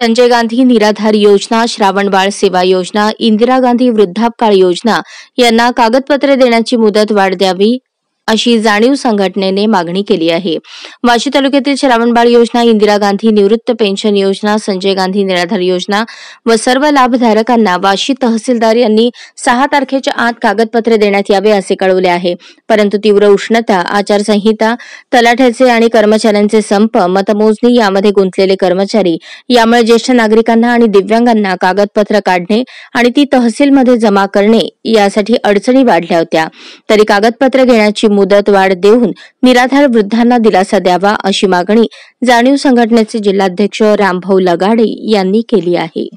संजय गांधी निराधार योजना श्रावण बाळ सेवा योजना इंदिरा गांधी वृद्धापकाळ योजना यांना कागदपत्रे देण्याची मुदत वाढ द्यावी अशी जाणीव संघटनेने मागणी केली आहे वाशी तालुक्यातील श्रावणबाळ योजना इंदिरा गांधी निवृत्त पेन्शन योजना संजय गांधी निराधार योजना व सर्व लाभधारकांना वाशी तहसीलदार यांनी सहा तारखेच्या आत कागदपत्रे देण्यात यावे असे कळवले आहे परंतु तीव्र उष्णता आचारसंहिता तलाठ्याचे आणि कर्मचाऱ्यांचे संप मतमोजणी यामध्ये गुंतलेले कर्मचारी यामुळे ज्येष्ठ नागरिकांना आणि दिव्यांगांना कागदपत्र काढणे आणि ती तहसीलमध्ये जमा करणे यासाठी अडचणी वाढल्या होत्या तरी कागदपत्र घेण्याची मुदत वाढ देऊन निराधार वृद्धांना दिलासा द्यावा अशी मागणी जाणीव संघटनेचे जिल्हाध्यक्ष रामभाऊ लगाडे यांनी केली आहे